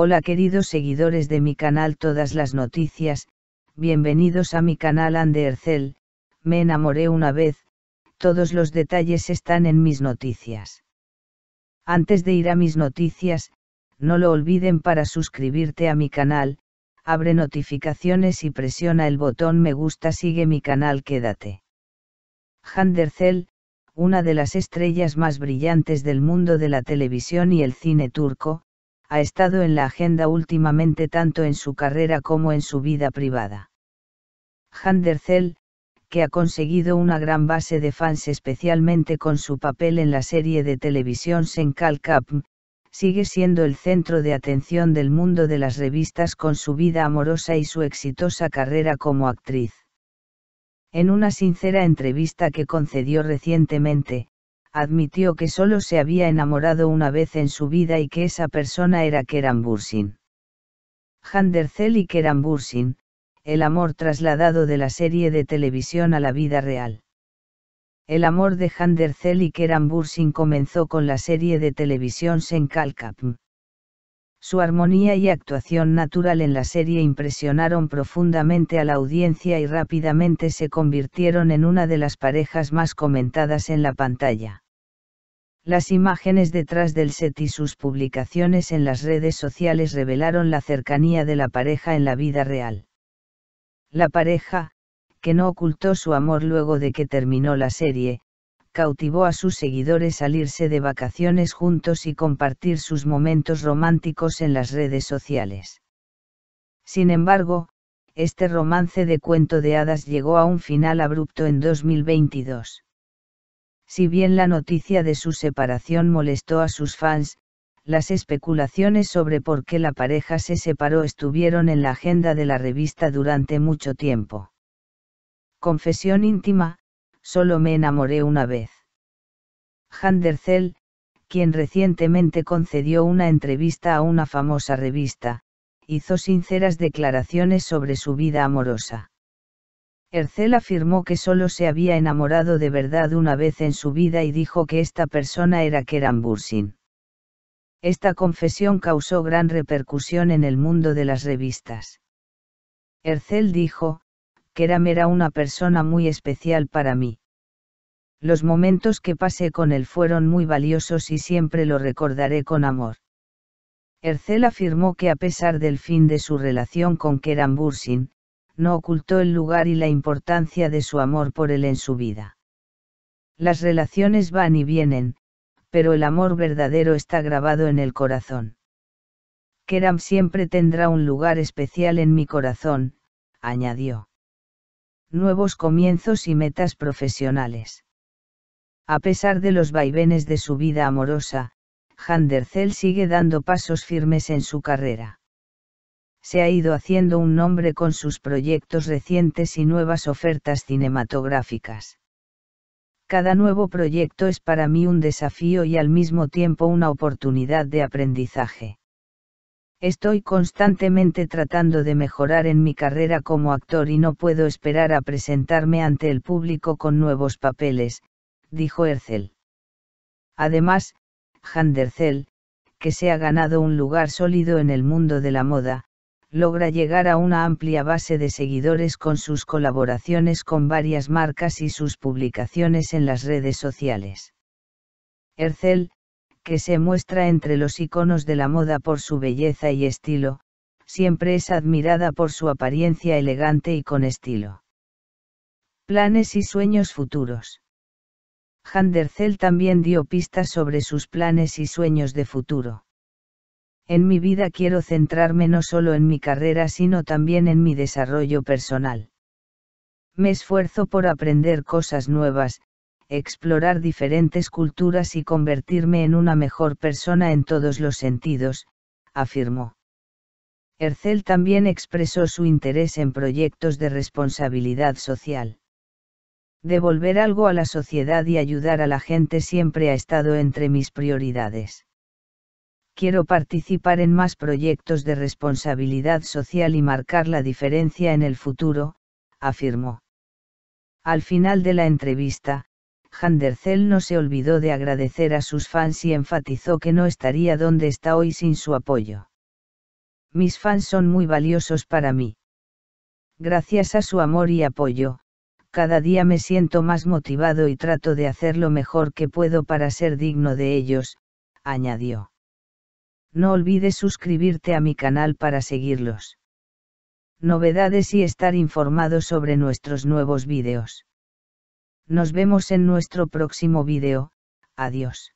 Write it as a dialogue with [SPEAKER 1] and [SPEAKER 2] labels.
[SPEAKER 1] Hola queridos seguidores de mi canal Todas las Noticias, bienvenidos a mi canal Andercel, me enamoré una vez, todos los detalles están en mis noticias. Antes de ir a mis noticias, no lo olviden para suscribirte a mi canal, abre notificaciones y presiona el botón me gusta sigue mi canal quédate. Handercel, una de las estrellas más brillantes del mundo de la televisión y el cine turco, ha estado en la agenda últimamente tanto en su carrera como en su vida privada. Zell, que ha conseguido una gran base de fans especialmente con su papel en la serie de televisión Senkal Cup, sigue siendo el centro de atención del mundo de las revistas con su vida amorosa y su exitosa carrera como actriz. En una sincera entrevista que concedió recientemente, admitió que solo se había enamorado una vez en su vida y que esa persona era Keran Bursin. y Keran Bursin, el amor trasladado de la serie de televisión a la vida real. El amor de Handercel y Keran Bursin comenzó con la serie de televisión Senkalkapm. Su armonía y actuación natural en la serie impresionaron profundamente a la audiencia y rápidamente se convirtieron en una de las parejas más comentadas en la pantalla. Las imágenes detrás del set y sus publicaciones en las redes sociales revelaron la cercanía de la pareja en la vida real. La pareja, que no ocultó su amor luego de que terminó la serie, cautivó a sus seguidores al irse de vacaciones juntos y compartir sus momentos románticos en las redes sociales. Sin embargo, este romance de cuento de hadas llegó a un final abrupto en 2022. Si bien la noticia de su separación molestó a sus fans, las especulaciones sobre por qué la pareja se separó estuvieron en la agenda de la revista durante mucho tiempo. Confesión íntima, solo me enamoré una vez. Handercel, quien recientemente concedió una entrevista a una famosa revista, hizo sinceras declaraciones sobre su vida amorosa. Ercel afirmó que solo se había enamorado de verdad una vez en su vida y dijo que esta persona era Keran Bursin. Esta confesión causó gran repercusión en el mundo de las revistas. Ercel dijo, Keram era una persona muy especial para mí. Los momentos que pasé con él fueron muy valiosos y siempre lo recordaré con amor. Ercel afirmó que a pesar del fin de su relación con Keram Bursin, no ocultó el lugar y la importancia de su amor por él en su vida. Las relaciones van y vienen, pero el amor verdadero está grabado en el corazón. Keram siempre tendrá un lugar especial en mi corazón, añadió nuevos comienzos y metas profesionales. A pesar de los vaivenes de su vida amorosa, Handercel sigue dando pasos firmes en su carrera. Se ha ido haciendo un nombre con sus proyectos recientes y nuevas ofertas cinematográficas. Cada nuevo proyecto es para mí un desafío y al mismo tiempo una oportunidad de aprendizaje. Estoy constantemente tratando de mejorar en mi carrera como actor y no puedo esperar a presentarme ante el público con nuevos papeles, dijo Ercel. Además, Handercel, que se ha ganado un lugar sólido en el mundo de la moda, logra llegar a una amplia base de seguidores con sus colaboraciones con varias marcas y sus publicaciones en las redes sociales. Ercel, que se muestra entre los iconos de la moda por su belleza y estilo, siempre es admirada por su apariencia elegante y con estilo. Planes y sueños futuros. Handercel también dio pistas sobre sus planes y sueños de futuro. En mi vida quiero centrarme no solo en mi carrera, sino también en mi desarrollo personal. Me esfuerzo por aprender cosas nuevas, explorar diferentes culturas y convertirme en una mejor persona en todos los sentidos, afirmó. Ercel también expresó su interés en proyectos de responsabilidad social. Devolver algo a la sociedad y ayudar a la gente siempre ha estado entre mis prioridades. Quiero participar en más proyectos de responsabilidad social y marcar la diferencia en el futuro, afirmó. Al final de la entrevista, Handercel no se olvidó de agradecer a sus fans y enfatizó que no estaría donde está hoy sin su apoyo. Mis fans son muy valiosos para mí. Gracias a su amor y apoyo, cada día me siento más motivado y trato de hacer lo mejor que puedo para ser digno de ellos, añadió. No olvides suscribirte a mi canal para seguirlos. Novedades y estar informado sobre nuestros nuevos vídeos. Nos vemos en nuestro próximo video, adiós.